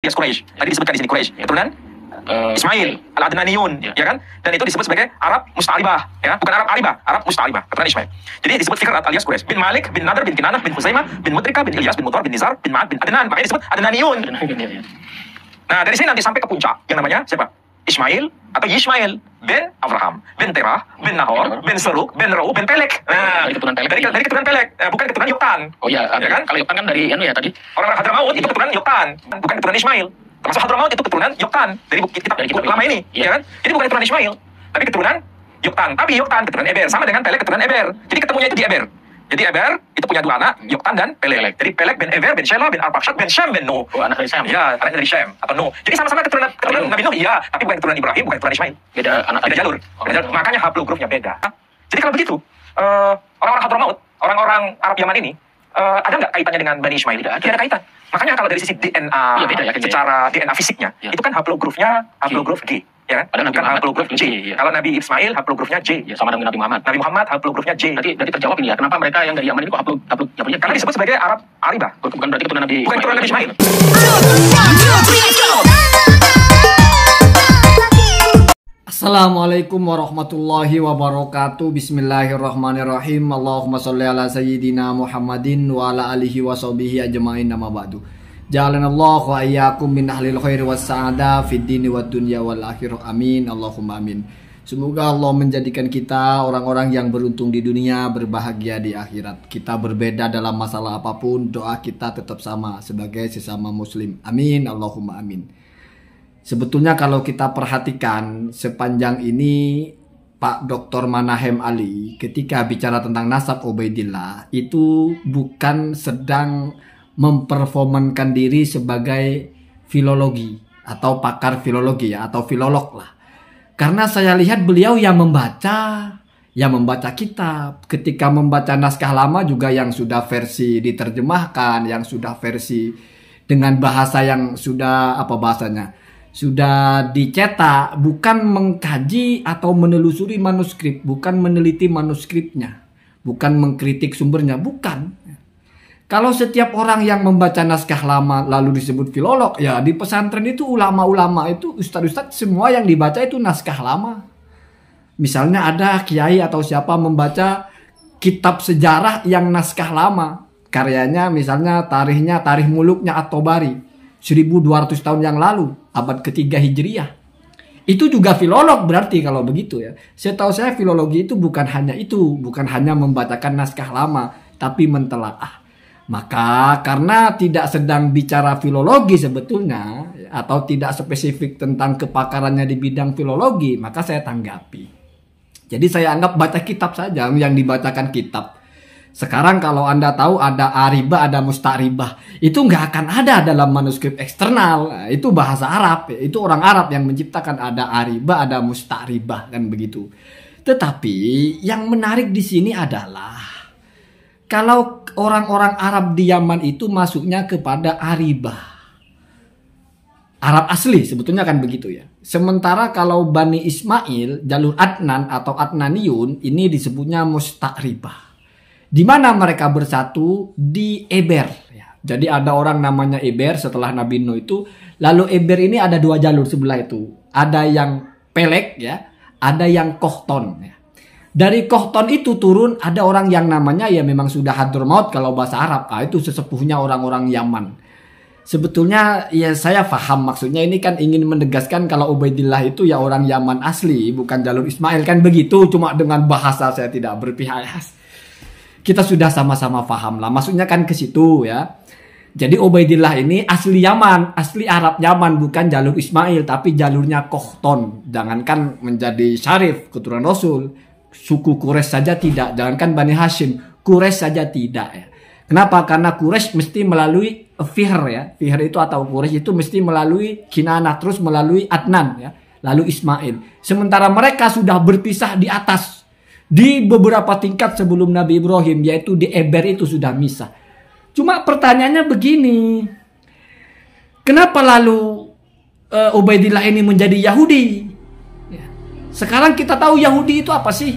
alias Quraisy. Tadi disebutkan di sini Quraisy, keturunan uh, Ismail, Al-Adnaniyun, yeah. ya kan? Dan itu disebut sebagai Arab Musta'ribah, ya. Bukan Arab Aribah, Arab Musta'ribah, keturunan Ismail. Jadi disebut fikr alias Quraisy bin Malik bin Nadir bin Kinanah bin Husaimah bin Mudrika bin Ilyas bin Mutar bin Nizar bin Ma'ad bin Adnan, makanya disebut Adnaniyun. Ya, ya. Nah, dari sini nanti sampai ke puncak yang namanya siapa? Ismail atau Ismail bin Abraham, bin Terah, bin Nahor, bin Seruk, bin Rau, bin Pelek. Nah, dari keturunan Pelek. Dari, dari keturunan Pelek, eh, bukan keturunan Yoktan. Oh iya, ya kan? Kalau Yoktan kan dari anu ya tadi. Orang-orang Hadramaut itu iya. keturunan Yoktan, bukan keturunan Ismail. Termasuk Hadramaut itu keturunan Yoktan dari kitab, kita lama ini, ya. ya kan? Jadi bukan keturunan Ismail, tapi keturunan Yoktan. Tapi Yoktan keturunan Eber, sama dengan Pelek keturunan Eber. Jadi ketemunya itu di Eber. Jadi Eber itu punya dua anak, Yoktan dan Pelelek. Jadi Pelek ben Eber ben Shela ben Arpakshad ben Shem ben Nuh. Oh, anak dari Shem. Iya, anak dari Shem atau Nuh. Jadi sama-sama keturunan keturunan Nabi Nuh, iya, tapi bukan keturunan Ibrahim, bukan keturunan Ismail. Beda anak beda jalur. Oh, beda iya. jalur. Makanya grupnya beda. Jadi kalau begitu, orang eh, orang-orang Hadramaut, orang-orang Arab Yaman ini uh, ada nggak kaitannya dengan Bani Ismail? Tidak ada. Tidak ada kaitan. Makanya kalau dari sisi DNA, ya, beda, ya, secara ya. DNA fisiknya, ya. itu kan haplografnya haplograf G ya kan? Padahal Nabi kan haplogram J. Iya. Kalau Nabi Ismail haplogram J. Ya, sama dengan Nabi Muhammad. Nabi Muhammad haplogram J. Jadi, jadi terjawab ini ya. Kenapa mereka yang dari Yaman ini kok haplog punya? Karena disebut sebagai Arab Ariba. Bukan berarti keturunan Nabi. Bukan keturunan Nabi Ismail. Assalamualaikum warahmatullahi wabarakatuh Bismillahirrahmanirrahim Allahumma salli ala sayyidina Muhammadin Wa ala alihi wa sahbihi ajma'in nama ba'du Jalan Allah wa iyyakum min ahlil khair was sa'ada fid dini wad dunya wal akhirah. Amin. Allahumma amin. Semoga Allah menjadikan kita orang-orang yang beruntung di dunia, berbahagia di akhirat. Kita berbeda dalam masalah apapun, doa kita tetap sama sebagai sesama muslim. Amin. Allahumma amin. Sebetulnya kalau kita perhatikan sepanjang ini Pak Dr. Manahem Ali ketika bicara tentang nasab Ubaidillah itu bukan sedang memperformankan diri sebagai filologi atau pakar filologi ya atau filolog lah. Karena saya lihat beliau yang membaca, yang membaca kitab, ketika membaca naskah lama juga yang sudah versi diterjemahkan, yang sudah versi dengan bahasa yang sudah apa bahasanya? sudah dicetak bukan mengkaji atau menelusuri manuskrip, bukan meneliti manuskripnya, bukan mengkritik sumbernya, bukan kalau setiap orang yang membaca naskah lama lalu disebut filolog, ya di pesantren itu ulama-ulama itu ustad-ustad semua yang dibaca itu naskah lama. Misalnya ada kiai atau siapa membaca kitab sejarah yang naskah lama, karyanya misalnya tarikhnya tarikh muluknya atau bari 1200 tahun yang lalu, abad ketiga Hijriah. Itu juga filolog berarti kalau begitu ya. Saya tahu saya filologi itu bukan hanya itu, bukan hanya membacakan naskah lama, tapi mentelaah maka karena tidak sedang bicara filologi sebetulnya atau tidak spesifik tentang kepakarannya di bidang filologi, maka saya tanggapi. Jadi saya anggap baca kitab saja yang dibacakan kitab. Sekarang kalau Anda tahu ada ariba, ada mustaribah, itu nggak akan ada dalam manuskrip eksternal. Itu bahasa Arab, itu orang Arab yang menciptakan ada ariba, ada mustaribah kan begitu. Tetapi yang menarik di sini adalah kalau orang-orang Arab di Yaman itu masuknya kepada Ariba, Arab asli sebetulnya kan begitu ya. Sementara kalau Bani Ismail, jalur Adnan atau Adnaniun ini disebutnya Mustakribah. Di mana mereka bersatu di Eber. Ya. Jadi ada orang namanya Eber setelah Nabi Nuh itu. Lalu Eber ini ada dua jalur sebelah itu. Ada yang Pelek ya, ada yang Kohton ya. Dari Kohton itu turun ada orang yang namanya ya memang sudah hadur maut kalau bahasa Arab. Ah, itu sesepuhnya orang-orang Yaman. Sebetulnya ya saya faham maksudnya ini kan ingin menegaskan kalau Ubaidillah itu ya orang Yaman asli bukan jalur Ismail kan begitu cuma dengan bahasa saya tidak berpihak kita sudah sama-sama paham lah. Maksudnya kan ke situ ya. Jadi Ubaidillah ini asli Yaman, asli Arab Yaman bukan jalur Ismail tapi jalurnya Kohton. Jangankan menjadi syarif keturunan Rasul, suku Quraisy saja tidak, jangankan Bani Hashim, Quraisy saja tidak ya. Kenapa? Karena Quraisy mesti melalui Fihr ya. Fihr itu atau Quraisy itu mesti melalui Kinanah terus melalui Adnan ya, lalu Ismail. Sementara mereka sudah berpisah di atas di beberapa tingkat sebelum Nabi Ibrahim yaitu di Eber itu sudah misah. Cuma pertanyaannya begini. Kenapa lalu uh, Ubaidillah ini menjadi Yahudi? Sekarang kita tahu Yahudi itu apa sih?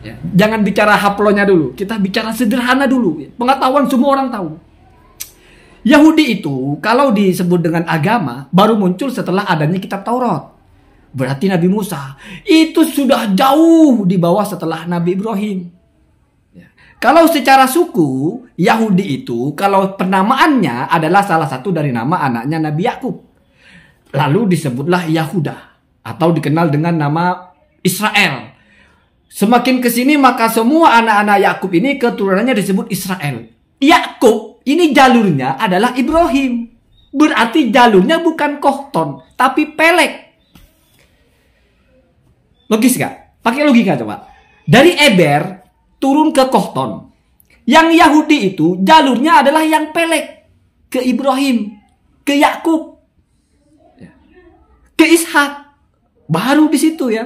Ya. Jangan bicara haplonya dulu. Kita bicara sederhana dulu. Ya. Pengetahuan semua orang tahu. Yahudi itu kalau disebut dengan agama baru muncul setelah adanya kitab Taurat. Berarti Nabi Musa itu sudah jauh di bawah setelah Nabi Ibrahim. Ya. Kalau secara suku Yahudi itu kalau penamaannya adalah salah satu dari nama anaknya Nabi Yakub. Lalu disebutlah Yahuda atau dikenal dengan nama Israel. Semakin ke sini maka semua anak-anak Yakub ini keturunannya disebut Israel. Yakub ini jalurnya adalah Ibrahim. Berarti jalurnya bukan Kohton, tapi Pelek. Logis gak? Pakai logika coba. Dari Eber turun ke Kohton. Yang Yahudi itu jalurnya adalah yang Pelek ke Ibrahim, ke Yakub, ya. ke Ishak. Baru di situ ya.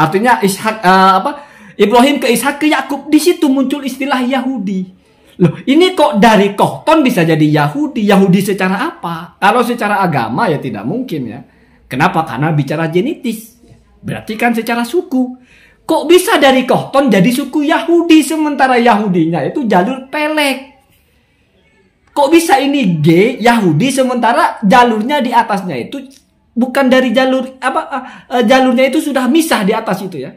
Artinya Ishak uh, apa? Ibrahim ke Ishak ke Yakub di situ muncul istilah Yahudi. Loh, ini kok dari Kohton bisa jadi Yahudi? Yahudi secara apa? Kalau secara agama ya tidak mungkin ya. Kenapa? Karena bicara genetis. Berarti kan secara suku. Kok bisa dari Kohton jadi suku Yahudi sementara Yahudinya itu jalur pelek? Kok bisa ini G Yahudi sementara jalurnya di atasnya itu bukan dari jalur apa uh, jalurnya itu sudah misah di atas itu ya.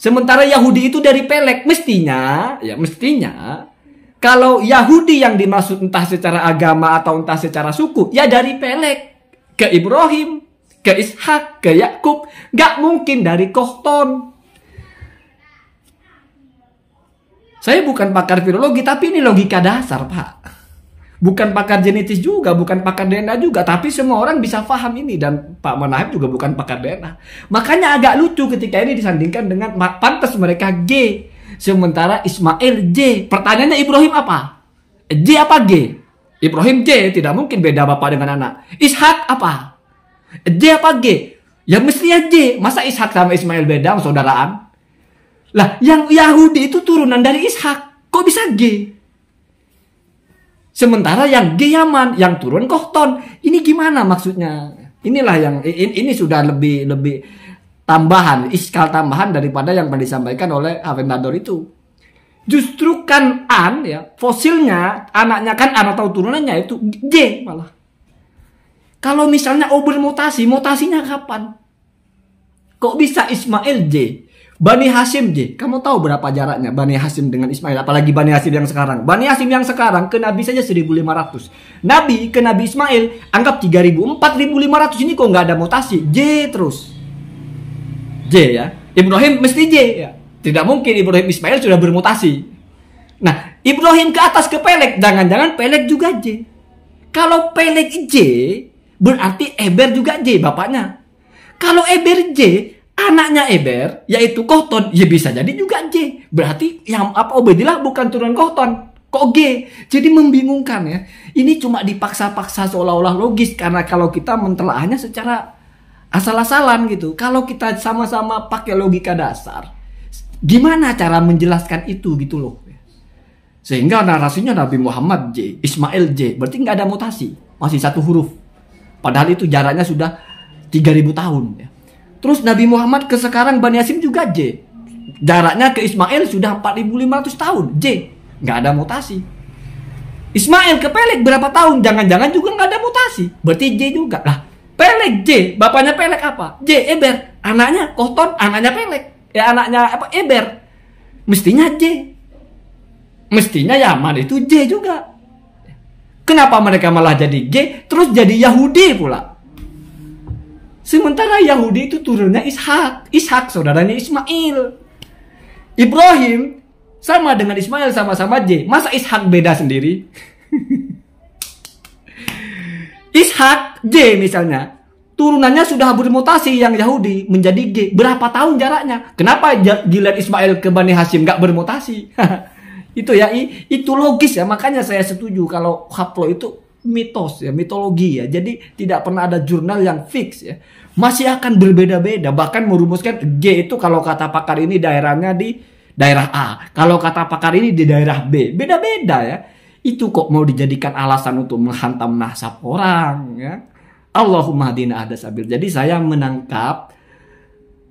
Sementara Yahudi itu dari pelek mestinya ya mestinya kalau Yahudi yang dimaksud entah secara agama atau entah secara suku ya dari pelek ke Ibrahim, ke Ishak, ke Yakub, nggak mungkin dari Kohton. Saya bukan pakar filologi tapi ini logika dasar, Pak bukan pakar genetis juga, bukan pakar DNA juga, tapi semua orang bisa paham ini dan Pak Manahib juga bukan pakar DNA. Makanya agak lucu ketika ini disandingkan dengan pantas mereka G, sementara Ismail J. Pertanyaannya Ibrahim apa? J apa G? Ibrahim J tidak mungkin beda bapak dengan anak. Ishak apa? J apa G? Ya mestinya J. Masa Ishak sama Ismail beda saudaraan? Lah, yang Yahudi itu turunan dari Ishak. Kok bisa G? Sementara yang G yang turun Kohton. Ini gimana maksudnya? Inilah yang ini, ini sudah lebih lebih tambahan, iskal tambahan daripada yang pernah disampaikan oleh Aventador itu. Justru kan An ya, fosilnya anaknya kan An atau turunannya itu J malah. Kalau misalnya Ober mutasi, mutasinya kapan? Kok bisa Ismail J? Bani Hashim j, kamu tahu berapa jaraknya Bani Hashim dengan Ismail? Apalagi Bani Hashim yang sekarang. Bani Hashim yang sekarang ke Nabi saja 1500. Nabi ke Nabi Ismail anggap 3000, 4500 ini kok nggak ada mutasi. J terus. J ya. Ibrahim mesti J ya. Tidak mungkin Ibrahim Ismail sudah bermutasi. Nah, Ibrahim ke atas ke Pelek, jangan-jangan Pelek juga J. Kalau Pelek J, berarti Eber juga J bapaknya. Kalau Eber J, anaknya Eber yaitu Koton ya bisa jadi juga J berarti yang apa Obedilah bukan turunan Koton kok G jadi membingungkan ya ini cuma dipaksa-paksa seolah-olah logis karena kalau kita mentelaahnya secara asal-asalan gitu kalau kita sama-sama pakai logika dasar gimana cara menjelaskan itu gitu loh sehingga narasinya Nabi Muhammad J, Ismail J, berarti nggak ada mutasi, masih satu huruf. Padahal itu jaraknya sudah 3000 tahun ya. Terus Nabi Muhammad ke sekarang Bani Hasyim juga J. Jaraknya ke Ismail sudah 4500 tahun. J. Nggak ada mutasi. Ismail ke Pelek berapa tahun? Jangan-jangan juga nggak ada mutasi. Berarti J juga. Lah, Pelek J. Bapaknya Pelek apa? J. Eber. Anaknya Kohton, anaknya Pelek Ya anaknya apa? Eber. Mestinya J. Mestinya Yaman itu J juga. Kenapa mereka malah jadi G? terus jadi Yahudi pula? Sementara Yahudi itu turunnya Ishak, Ishak saudaranya Ismail. Ibrahim sama dengan Ismail sama-sama J. Masa Ishak beda sendiri? Ishak J misalnya turunannya sudah bermutasi yang Yahudi menjadi G. Berapa tahun jaraknya? Kenapa Gilad Ismail ke Bani Hashim gak bermutasi? itu ya, itu logis ya. Makanya saya setuju kalau Haplo itu mitos ya, mitologi ya. Jadi tidak pernah ada jurnal yang fix ya. Masih akan berbeda-beda. Bahkan merumuskan G itu kalau kata pakar ini daerahnya di daerah A. Kalau kata pakar ini di daerah B. Beda-beda ya. Itu kok mau dijadikan alasan untuk menghantam nasab orang ya. Allahumma dina ada sabir Jadi saya menangkap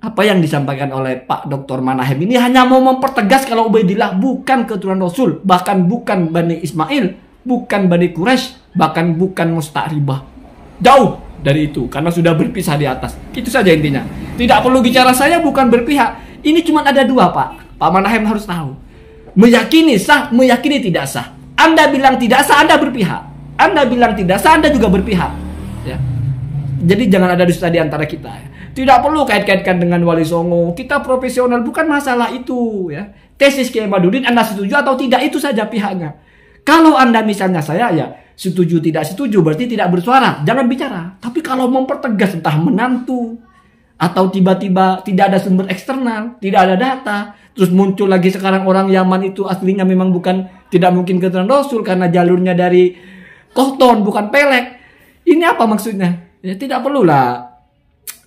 apa yang disampaikan oleh Pak Dr. Manahem ini hanya mau mempertegas kalau Ubaidillah bukan keturunan Rasul, bahkan bukan Bani Ismail, bukan Bani Quraisy, bahkan bukan mustakribah. Jauh dari itu karena sudah berpisah di atas. Itu saja intinya. Tidak perlu bicara saya bukan berpihak. Ini cuma ada dua, Pak. Pak Manahem harus tahu. Meyakini sah, meyakini tidak sah. Anda bilang tidak sah, Anda berpihak. Anda bilang tidak sah, Anda juga berpihak. Ya. Jadi jangan ada dusta di antara kita. Ya. Tidak perlu kait-kaitkan dengan Wali Songo. Kita profesional bukan masalah itu ya. Tesis Kiai Madudin Anda setuju atau tidak itu saja pihaknya. Kalau Anda misalnya saya ya setuju tidak setuju berarti tidak bersuara, jangan bicara. Tapi kalau mempertegas entah menantu atau tiba-tiba tidak ada sumber eksternal, tidak ada data, terus muncul lagi sekarang orang Yaman itu aslinya memang bukan tidak mungkin keturunan Rasul karena jalurnya dari koton bukan Pelek. Ini apa maksudnya? Ya tidak perlulah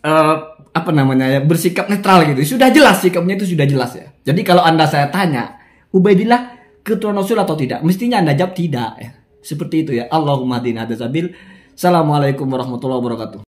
uh, apa namanya ya bersikap netral gitu. Sudah jelas sikapnya itu sudah jelas ya. Jadi kalau Anda saya tanya, Ubaidillah keturunan Rasul atau tidak? Mestinya Anda jawab tidak ya. Seperti itu ya. Allahumma dina Assalamualaikum warahmatullahi wabarakatuh.